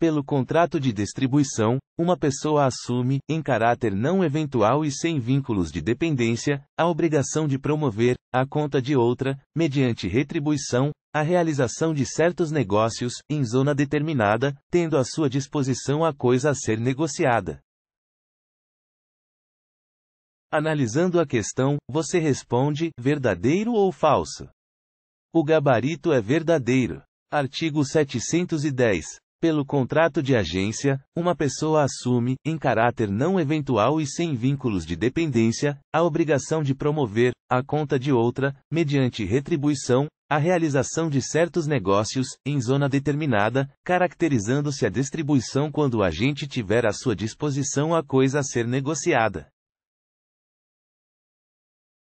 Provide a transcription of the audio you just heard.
Pelo contrato de distribuição, uma pessoa assume, em caráter não eventual e sem vínculos de dependência, a obrigação de promover, à conta de outra, mediante retribuição, a realização de certos negócios, em zona determinada, tendo à sua disposição a coisa a ser negociada. Analisando a questão, você responde: verdadeiro ou falso? O gabarito é verdadeiro. Artigo 710. Pelo contrato de agência, uma pessoa assume, em caráter não eventual e sem vínculos de dependência, a obrigação de promover, à conta de outra, mediante retribuição, a realização de certos negócios, em zona determinada, caracterizando-se a distribuição quando o agente tiver à sua disposição a coisa a ser negociada.